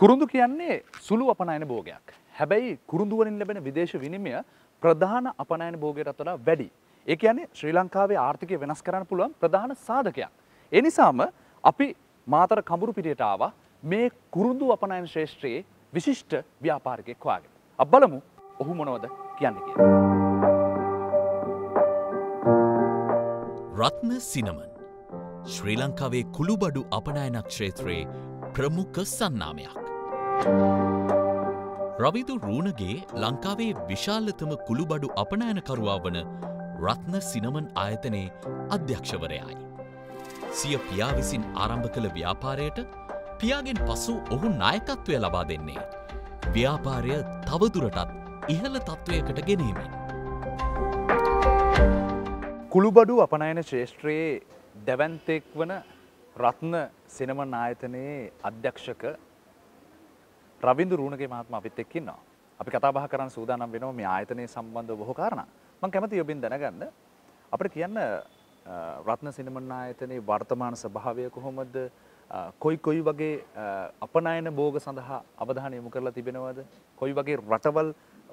කුරුදු කියන්නේ සුළු අපනයන භෝගයක්. හැබැයි කුරුදුවලින් ලැබෙන විදේශ විනිමය ප්‍රධාන අපනයන භෝගයට අතලා වැඩි. ඒ කියන්නේ ශ්‍රී ලංකාවේ ආර්ථිකය වෙනස් කරන්න පුළුවන් ප්‍රධාන සාධකයක්. ඒ නිසාම අපි මාතර කඹුරු පිටියට ආවා මේ කුරුදු අපනයන ශ්‍රේෂ්ත්‍රයේ විශිෂ්ට ව්‍යාපාරිකයෙක් වාගෙන. අපි බලමු ඔහු මොනවද කියන්නේ කියලා. රත්න සිනමන් ශ්‍රී ලංකාවේ කුළුබඩු අපනයනක් ක්ෂේත්‍රයේ ප්‍රමුඛ සන්නාමයක්. රවිදු රූණගේ ලංකාවේ විශාලතම කුළුබඩු අපනෑනකරුවා වන රත්න සිනමන් ආයතනයේ අධ්‍යක්ෂවරයායි. සිය පියා විසින් ආරම්භ කළ ව්‍යාපාරයට පියාගෙන් පසු ඔහු නායකත්වය ලබා දෙන්නේ. ව්‍යාපාරය තවදුරටත් ඉහළ තත්ත්වයකට ගෙනීමෙන්. කුළුබඩු අපනයන ශේෂත්‍රයේ දැවන්තෙක් වන රත්න සිනමන් ආයතනයේ අධ්‍යක්ෂක රවිදු රුණගේ මහත්ම අපිත් එක්කින්නවා. අපි කතාබහ කරන්න සූදානම් වෙනවා මේ ආයතනය සම්බන්ධව බොහෝ කාරණා. මම කැමති ඔබෙන් දැනගන්න අපිට කියන්න රත්න සිනමන් ආයතනයේ වර්තමාන ස්වභාවය කොහොමද? කොයි කොයි වගේ අපනයන භෝග සඳහා අවධානය යොමු කරලා තිබෙනවද? කොයි වගේ රටවල්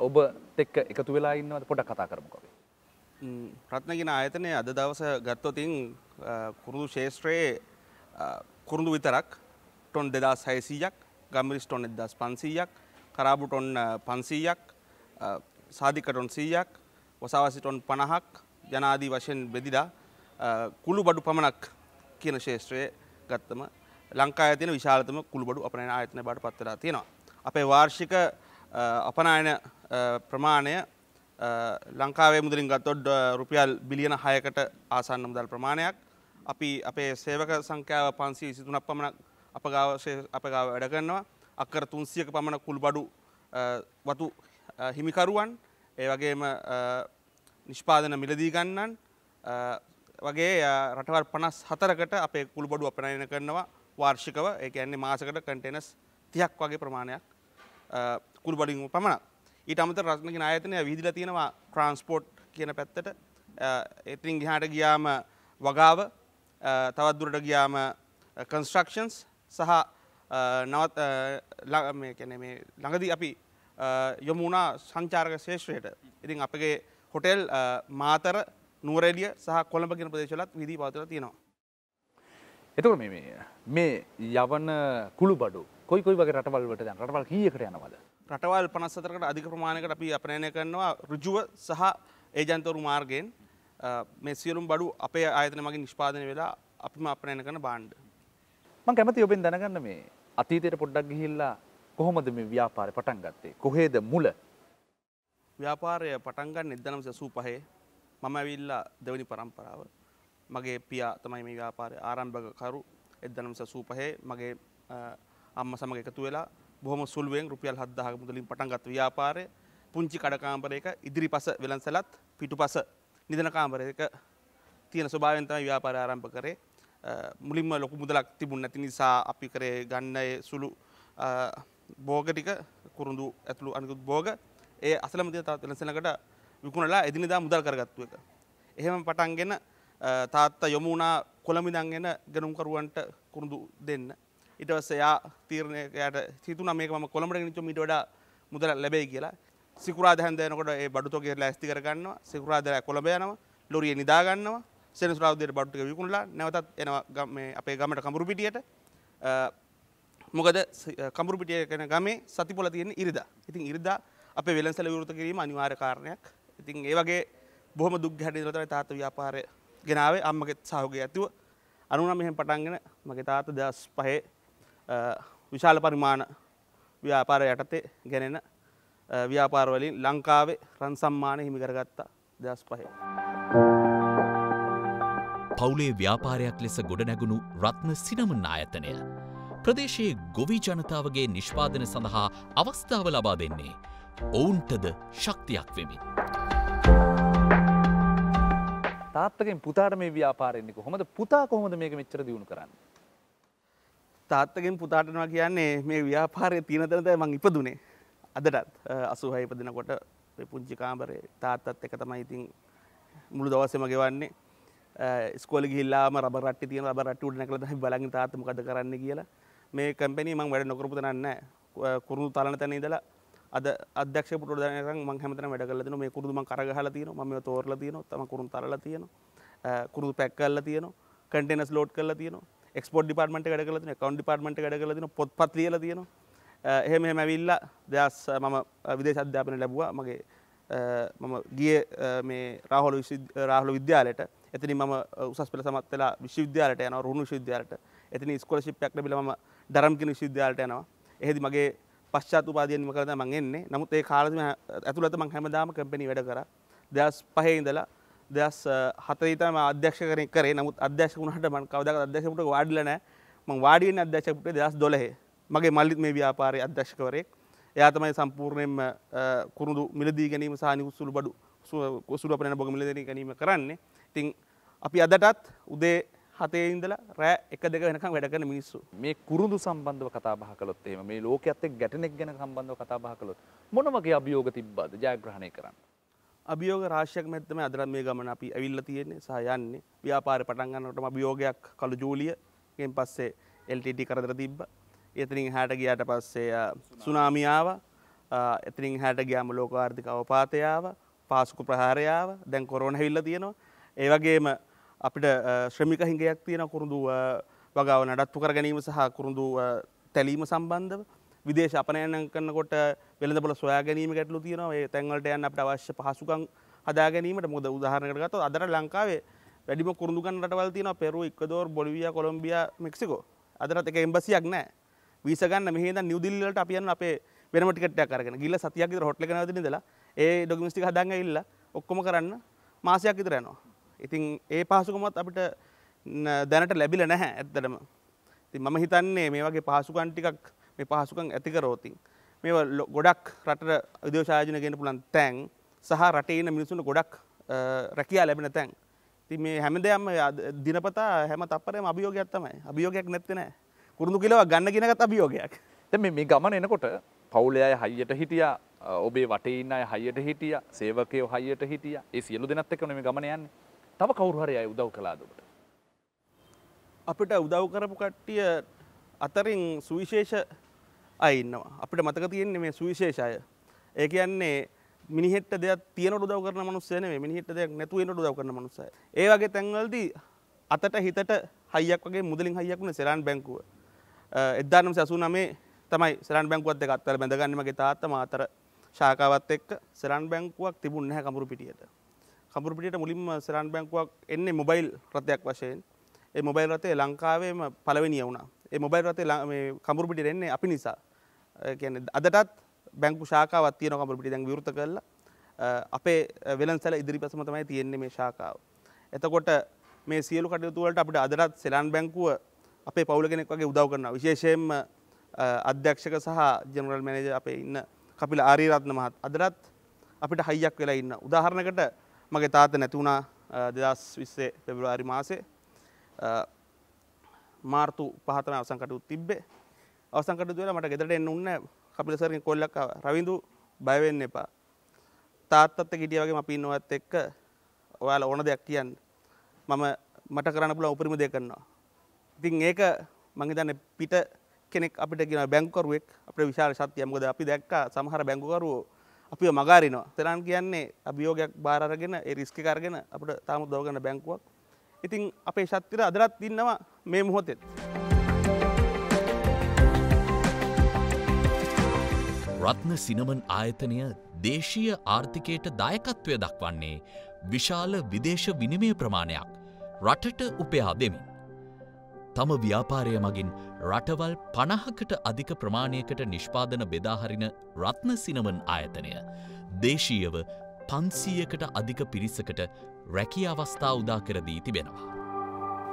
ඔබ එක්ක එකතු වෙලා ඉන්නවද? පොඩ්ඩක් කතා කරමුකෝ. රත්නගෙන ආයතනය අද දවස ගත්තොතින් කුරුදු ශේෂත්‍රයේ කුරුදු විතරක් ටොන් දෙදා සයසීයක් ගම්රිස් ටොන් එදස් පන්සීයක් කරාබු ටොන් පන්සීයක් සාධිකටොන් සීයක් වසාවසිටොන් පණහක් ජනාදී වශයෙන් බෙදිලා කුළු බඩු පමණක් කියන ශේෂත්‍රය ගත්තම ලංකා ඇතින විශාලතම කුළු බඩු අපනයන ආයතන බට පත්වෙලා තියෙනවා. අපේ වාර්ෂික අපනායන ප්‍රමාණය ලංකාවේ මුදලින් ගත්තොඩ් රුපියල් බිලියන හයකට ආසන්න මුදල් ප්‍රමාණයක් අපි අපේ සේවක සංඛ්‍යාව පන්සී සිතුනක් පමණක් අපගාවශය අපගාව වැඩ කරනවා අක්කර තුන්සියක පමණ කුල් බඩු වතු හිමිකරුවන් ඒ වගේම නිෂ්පාදන මිලදී ගන්නන් වගේ රටවල් පනස් හතරකට අපේ කුළු බඩු අපනයන කරනවා වාර්ෂිකව ඒ ඇන්නේ මාසකට කටේනස් තියක් වගේ ප්‍රමාණයක් කුල් බඩින් පමණ ඊට අමත රත්නක නායතනය විදිල තියෙනවා ට්‍රන්ස්පෝට් කියන පැත්තට එතින් ගහට ගියාම වගාව තවත්දුරට ගියාම කන්ස්ට්‍රක්ෂන්ස් සහ නවත් ළඟැන මේ ළඟදී අපි යොමුණා සංචාර්ක ශේෂ්‍රයට ඉතින් අපගේ හොටෙල් මාතර නුවරෙඩිය සහ කොළඹගෙන ප්‍රදේශලත් විදී පාතුර තියෙනවා. එතුක මේ යවන කුළු බඩු කොයි කොයි වගේ රටවල්වට දැන් රටවල් කීයකට යනවද? රටවල් 54කට අධික ප්‍රමාණයකට අපි අපනයනය කරනවා ඍජුව සහ ඒජන්තවරු මාර්ගයෙන් මේ සියලුම් බඩු අපේ ආයතන මගින් නිෂ්පාදනය වෙලා අපිම අපනයන කරන බාණ්ඩ. මං කැමති ඔබෙන් දැනගන්න මේ අතීතයට පොඩ්ඩක් ගිහිල්ලා කොහොමද මේ ව්‍යාපාරය පටන් ගත්තේ කොහේද මුල ව්‍යාපාරය පටන් ගන්න 1985 මම ඇවිල්ලා දෙවනි පරම්පරාව මගේ පියා තමයි මේ ව්‍යාපාරය ආරම්භ කරු 1985 මගේ අම්මා සමග එකතු වෙලා බොහොම සුළුවෙන් රුපියල් 7000ක මුදලින් පටන් ගත්ත ව්‍යාපාරය පුංචි කඩ කාමරයක ඉදිරිපස වෙළඳසැලත් පිටුපස නිදන කාමරයක තියෙන ස්වභාවයෙන් තමයි ව්‍යාපාරය ආරම්භ කරේ මුලින්ම ලොකු මුදලක් තිබුණ නැති නිසා අපි කරේ ගන්න සුළු බෝගටික කුරුඳු ඇතුළු අනිකුත් බෝග ඒ අසලමතිය තත් වෙනසනකට විකුණලා එදිනදා මුදල් කරගත්තු එක. එහෙම පටන්ගෙන තාත්තා යොමුණා කොළමිදන්ගෙන ගනුම්කරුවන්ට කුරුඳු දෙන්න. ඉටවස්ස යා තීරණයට සිතුන මේක ම කොළඹට නිච මිට වඩා මුදල ලැබයි කියලා සිකුරාදහන්දයනකොට ඒ බඩුතෝගේ ලෑස්ති කරගන්නවා සිකුරාදර කොළඹයනවා ලොරිය නිදාගන්නවා සෙනසුරාවදයට බට්ටක විකුණලා නැවතත් එනවා අපේ ගමට කඹුරු පිටියට මොකද කඹුරු පිටිය කෙන ගමේ සතිපොල තියෙන ඉරිදා ඉතින් ඉරිදා අපේ වෙළඳසැල විවෘත කිරීම අනිවාර්ය කාරණයක් ඉතින් ඒ වගේ බොහොම දුක් ගැටේ ඉඳලා තමයි තාත්තා ව්‍යාපාරය ගෙනාවේ අම්මගේ සහෝගේ ඇතුව 99 මෙහෙම පටන්ගෙන මගේ තාත්තා 2005 විශාල පරිමාණ ව්‍යාපාර යටතේ ගැනෙන ව්‍යාපාරවලින් ලංකාවේ රන් සම්මාන හිමි කරගත්තා 2005 පවුලේ ව්‍යාපාරයක් ලෙස ගොඩනැගුණු රත්න සිනමන් ආයතනය. ප්‍රදේශයේ ගොවී ජනතාවගේ නිෂ්පාදන සඳහා අවස්ථාව ලබා දෙන්නේ. ඔවුන්ටද ශක්තියක් වෙමින්. තාත්තකෙන් පුතාට මේ ව්‍යාපාරෙන්නේ කොහොමද පුතා කොහොමද මේක මෙච්චර දියුණු කරන්නේ? තාත්තකෙන් පුතාටනවා කියන්නේ මේ ව්‍යාපාරය තියෙන තැනද මං ඉපදුනේ. අදටත් 86 ඉපදිනකොට මේ පුංචි කාමරේ තාත්තත් එක තමයි ඉතින් මුළු දවසේම ගෙවන්නේ. ස්කෝල ගිල්ලාම රබරට තිය රබරට ට නකල බලග තාත්මකද කරන්න කියලා මේ කැම්පැනි මං වැඩ නොකරපු නන්න කුරුණු තලන තැන ඉදලා අද අධ්‍යක්ෂ පුට දන ම හැමතන වැඩ කල තින මේ කුරුදුම කරගහල තියන ම තෝරල තියන තම කුරුන් තරල තියන කුරුදු පැක්කල්ල තියන කටනස් ලෝට් කල තියන ක්ස්පෝ ඩිපර්ටමට වැඩ කලතින කවන් ඩිපර්ටමට වැඩ කලතින පොත් පත් ලියල තියන එහෙම හැමැවිල්ල දස් මම විදේශ අධ්‍යාපන ලැබවා මගේ මම ගිය මේ රාහොල රාහලු විද්‍යාලයට එතනින් මම උසස් පෙළ සමත් වෙලා විශ්වවිද්‍යාලයට යනවා රුහුණු විශ්වවිද්‍යාලයට. එතනින් ස්කෝලර්ෂිප් එකක් ලැබිලා මම ඩරම් කියන විශ්වවිද්‍යාලයට යනවා. එහෙදි මගේ පශ්චාත් උපාධියෙන් නිම කරලා මම එන්නේ. නමුත් ඒ කාලෙදි මම ඇතුළත මම හැමදාම කම්පැනි වැඩ කරා. 2005 ඉඳලා 2004 ඉඳන් මම අධ්‍යක්ෂකරණය කරේ. නමුත් අධ්‍යක්ෂක වුණාට මම කවදාකවත් අධ්‍යක්ෂකපුට වාඩිලා නැහැ. මම වාඩි වෙන්නේ අධ්‍යක්ෂකපුට 2012. මගේ මල්ලිත් මේ ව්‍යාපාරයේ අධ්‍යක්ෂකවරයෙක්. එයා තමයි සම්පූර්ණයෙන්ම කුරුදු මිලදී ගැනීම සහ නිකුත්සුළු බඩු කුසුළු අපරණ බොග මිලදී ගැනීම කරන්නේ. ඉතින් අපි අදටත් උදේ හතේ ඉඳලා රෑ එක දෙක වෙනකම් වැඩ කරන මිනිස්සු. මේ කුරුඳු සම්බන්ධව කතා බහ කළොත් එහෙම මේ ලෝකයේත් එක්ක ගැටෙනෙක් ගැන සම්බන්ධව කතා බහ කළොත් මොන වගේ අභියෝග තිබ්බද ජයග්‍රහණය කරන්න? අභියෝග රාශියක් මැද තමයි අදට මේ ගමන අපි ඇවිල්ලා තියෙන්නේ සහ යන්නේ. ව්‍යාපාරේ පටන් ගන්නකොටම අභියෝගයක් කළු ජූලියගෙන් පස්සේ LTT කරදර තිබ්බා. එතරින් හැට ගියට පස්සේ සුනාමියාව එතරින් හැට ගියාම ලෝකාර්ථික අවපාතයාව පාසුකු ප්‍රහාරයාව දැන් කොරෝන හිල්ල තියෙනවා. ඒවගේම අපිට ශ්‍රමික හිංගයක් තියෙන කුරුදු වගාව නඩත්තු කර ගැනීම සහ කුරුදු තැලීම සම්බන්ධව විදේශ අපනයන කන්නකොට වෙළඳපොල සොයා ගැනීම ගැටලු තියෙනවා ඒ තැන්වලට යන්න අපට අවශ්‍ය පහසුකම් හදා ගැනීමට මොකද උදාහරණයකට ගත්තොත් අදට ලංකාවේ වැඩිම කුරුඳු ගන්න රටවල් තියෙනවා පෙරු ඉක්වදෝර් බොලිවියා කොලොම්බියා මෙක්සිකෝ අදටත් එක එම්බසියක් නැහැ වීස ගන්න මෙහි ඉඳන් නිව් දිල්ලි වලට අපි යන්න අපේ වෙනම ටිකට් එකක් අරගෙන ගිහිල්ලා සතියක් විතර හොටල් එක නැවතින ඉඳලා ඒ ඩොකියුමන්ට්ස් ටික හදාගෙන ගිහිල්ලා ඔක්කොම කරන්න මාසයක් විතර යනවා. ඉතින් ඒ පහසුකමත් අපිට දැනට ලැබිලා නැහැ ඇත්තටම. ඉතින් මම හිතන්නේ මේ වගේ පහසුකම් ටිකක් මේ පහසුකම් ඇති කරෝතින් මේ ගොඩක් රටට විදේශ ආයෝජන ගේන්න පුළුවන් තැන් සහ රටේ ඉන්න මිනිස්සුන්ට ගොඩක් රැකියා ලැබෙන තැන්. ඉතින් මේ හැම දෙයක්ම දිනපතා හැම තප්පරයක්ම අභියෝගයක් තමයි. අභියෝගයක් නැත්තේ නෑ. කුරුදු කිලව ගන්න කියෙනගත් අභියෝගයක් ද මේ ගමන එනකොට පවුල අය හයියට හිටිය ඔබේ වටඉන්න අය හයියට හිටිය සේවකය හයියට හිටිය ඒ සියලු දෙනත් එකන මේ ගමනයන් තව කවරුහරය අය උදව් කලාදකට අපිට උදව් කරපු කට්ටිය අතරින් සුවිශේෂ අයින්නවා අපිට මතක තියෙන්නේ මේ සුවිශේෂය ඒ කියන්නේ මිනිහෙට දෙයක් තියන උදව් කරන මනුස්සයන මේ මිනිහෙට දෙයක් නැතුවෙන උදව් කරන මනුස්සය ඒ වගේ තැන්වලදී අතට හිතට හයියක් වගේ මුදලින් හයියක් වුණ සෙරන් බැංකුව එදදානම් සැසු නමේ තමයි සරන් බැංකුවත් දෙක අත්තර බැඳගන්නමගේ තාත්ත මාතර ශාකාවත් එක්ක සරන් බැංකුවක් තිබුණ නැහැ කඹුරු පිටියට. කඹුරු පිටියට මුලින්ම සරන් බැංකුවක් එන්නේ මොබයිල් රථයක් වශයෙන්. ඒ මොබයිල් රථය ලංකාවේම පළවෙනිය වුණා. ඒ මොබයිල් රථය මේ කඹුරු පිටියට එන්නේ අපි නිසා. ඒ කියන්නේ අදටත් බැංකු ශාකාවක් තියෙනවා කඹුරු පිටිය දැන් විවෘත කරලා අපේ වෙළන්සැල ඉදිරිපසම තමයි තියෙන්නේ මේ ශාකාව. එතකොට මේ සියලු කටයුතු වලට අපිට අදටත් සෙලන් බැංකුව අපේ පවුල කෙනෙක් වගේ උදව් කරනවා විශේෂයෙන්ම අධ්‍යක්ෂක සහ ජනරල් මැනේජර් අපේ ඉන්න කපිල ආරියරත්න මහත් අදටත් අපිට හයියක් වෙලා ඉන්න උදාහරණයකට මගේ තාත්තා නැති වුණා 2020 පෙබරවාරි මාසේ මාර්තු 5 තමයි අවසන් කටයුතු තිබ්බේ අවසන් කටයුතු වෙලා මට ගෙදරට එන්න උන්නේ කපිල සර්ගේ කොල්ලක් රවින්දු බය වෙන්න එපා තාත්තත් එක්ක හිටියා වගේම අපි ඉන්නවත් එක්ක ඔයාලා ඕන දෙයක් කියන්න මම මට කරන්න පුළුවන් උපරිම දේ කරනවා ඉතින් ඒක මං හිතන්නේ පිට කෙනෙක් අපිට කියන බැංකුකරුවෙක් අපේ විශාල ශක්තිය මොකද අපි දැක්කා සමහර බැංකුකරුවෝ අපිව මගාරිනවා තෙරන් කියන්නේ අභියෝගයක් බාර අරගෙන ඒ රිස්ක් එක අරගෙන අපිට තාම උදව් කරන බැංකුවක් ඉතින් අපේ ශක්තිය අදටත් ඉන්නවා මේ මොහොතේ රත්න සිනමන් ආයතනය දේශීය ආර්ථිකයට දායකත්වය දක්වන්නේ විශාල විදේශ විනිමය ප්‍රමාණයක් රටට උපයා දෙමින්. තම ව්‍යාපාරය මගින් රටවල් පණහකට අධික ප්‍රමාණයකට නිෂ්පාදන බෙදාහරින රත්න සිනමන් ආයතනය. දේශීයව පන්සීයකට අධික පිරිසකට රැකි අවස්ථා උදා කරදී තිබෙනවා.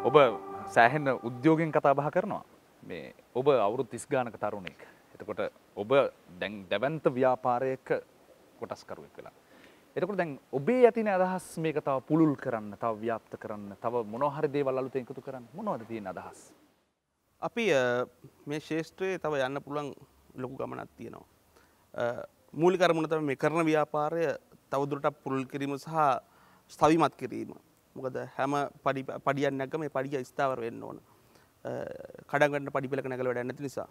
ඔබ සෑහෙන්න උද්‍යෝගෙන් කතා බහ කරනවා. මේ ඔබ අවුරුත් තිස්ගානක තරුණෙක්. එතකොට ඔබ දැන් දැවන්ත ව්‍යාපාරයක කොටස්කරුවෙක් වෙලා. එතකොට දැන් ඔබේ ඇතින අදහස් මේක තව පුළුල් කරන්න තව ව්‍යාප්ත කරන්න තව මොනොහරි දේවල් අලුතෙන් එකතු කරන්න මොනවද තියෙන අදහස් අපි මේ ශේෂත්‍රයේ තව යන්න පුළුවන් ලොකු ගමනක් තියෙනවා මූලි කරමුණ තම මේ කරන ව්‍යාපාරය තවදුරට පුළුල් කිරීම සහ ස්ථවිමත් කිරීම මොකද හැම පඩියන්නක මේ පඩිය ස්ථාවර වෙන්න ඕන කඩගන්න පඩිපිලක නැගල වැඩ නැති නිසා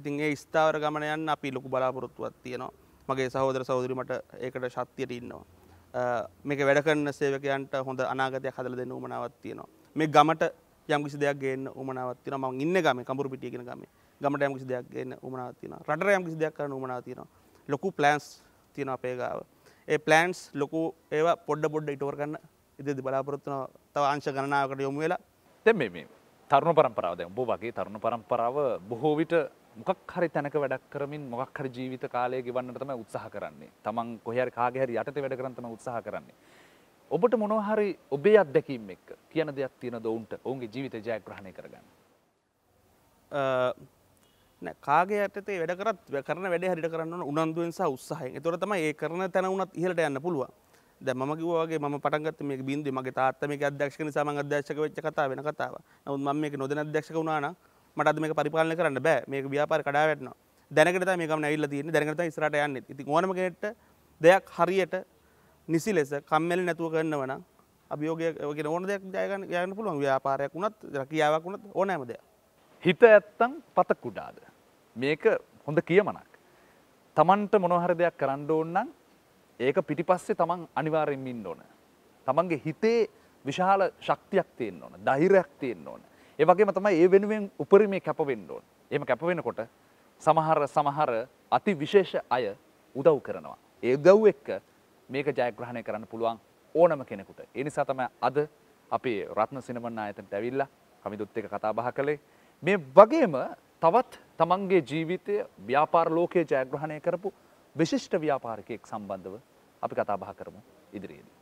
ඉතින් ඒ ස්ථාවර ගමන යන්න අපි ලොකු බලාපොරොත්තුවක් තියෙනවා මගේ සහෝදර සෞදරි මට ඒකට ශක්තියට ඉන්නවා මේක වැඩකරන්න සේවකයන්ට හොඳ අනාගතයක් හදල දෙන්න උමනාවත් තියෙනවා මේ ගමට යම්කිසි දෙයක් ගේන්න උමනාවත් තියෙනවා මම ඉන්නේ ගමේ කඹුරු පිටිය කියන ගමේ ගමට යම්කිසි දෙයක් ගේන්න උමනාවක් තියෙනවා රටට යම්කිසි දෙයක් කරන්න උමනාවක් තියෙනවා ලොකු ප්ලෑන්ස් තියෙනවා අපේ ගාව ඒ ප්ලෑන්ස් ලොකු ඒවා පොඩ්ඩ පොඩ්ඩ ඉටවර ගන්න ඉදිරි බලාපොරොත්තු වෙනවා තව අංශ ගණනාවකට යොමු වෙලා දැන් මේ මේ තරුණ පරම්පරාව දැන් ඔබ වගේ තරුණ පරම්පරාව බොහෝ විට මොකක් හරි තැනක වැඩක් කරමින් මොකක් හරි ජීවිත කාලය ගෙවන්නට තමයි උත්සාහ කරන්නේ. තමන් කොහේ හරි කාගේ හරි යටතේ වැඩ කරන් තමයි උත්සාහ කරන්නේ. ඔබට මොනවා හරි ඔබේ අත්දැකීම් එක්ක කියන දෙයක් තියෙනද උන්ට? ඔවුන්ගේ ජීවිතය ජයග්‍රහණය කරගන්න. නෑ කාගේ යටතේ වැඩ කරත් කරන වැඩේ හරියට කරන්න ඕන උනන්දුවෙන් සහ උත්සාහයෙන්. ඒතොර තමයි ඒ කරන තැන උනත් ඉහළට යන්න පුළුවන්. දැන් මම කිව්වා වගේ මම පටන් ගත්තේ මේක බින්දුවේ මගේ තාත්තා මේක අධ්‍යක්ෂක නිසා මම අධ්‍යක්ෂක වෙච්ච කතාව වෙන කතාවක්. නමුත් මම මේක නොදැන අධ්‍යක්ෂක වුණා නම් මටත් මේක පරිපාලනය කරන්න බෑ මේක ව්‍යාපාර කඩා වැටෙනවා දැනකට තමයි මේකම නැවිල්ලා තියෙන්නේ දැනකට තමයි ඉස්සරහට යන්නේ ඉතින් ඕනම කෙනෙක්ට දෙයක් හරියට නිසි ලෙස කම්මැලි නැතුව කරනවා නම් අභියෝගය කියන ඕන දෙයක් ජය ගන්න යන්න පුළුවන් ව්‍යාපාරයක් වුණත් රැකියාවක් වුණත් ඕනෑම දෙයක් හිත ඇත්තම් පත කුඩාද මේක හොඳ කියමනක් තමන්ට මොනහර දෙයක් කරන්න ඕන නම් ඒක පිටිපස්සේ තමන් අනිවාර්යෙන්ම ඉන්න ඕන තමන්ගේ හිතේ විශාල ශක්තියක් තියෙන්න ඕන ධෛර්යයක් තියෙන්න ඕන ඒ වගේම තමයි ඒ වෙනුවෙන් උපරිමය කැපවෙන්න ඕන. එහෙම කැපවෙනකොට සමහර සමහර අති විශේෂ අය උදව් කරනවා. ඒ උදව් එක්ක මේක ජයග්‍රහණය කරන්න පුළුවන් ඕනම කෙනෙකුට. ඒ නිසා තමයි අද අපේ රත්න සිනමන් ආයතනට ඇවිල්ලා හමිදුත් එක කතා බහ කළේ. මේ වගේම තවත් තමන්ගේ ජීවිතය ව්‍යාපාර ලෝකයේ ජයග්‍රහණය කරපු විශිෂ්ට ව්‍යාපාරිකයෙක් සම්බන්ධව අපි කතා බහ කරමු ඉදිරියේදී.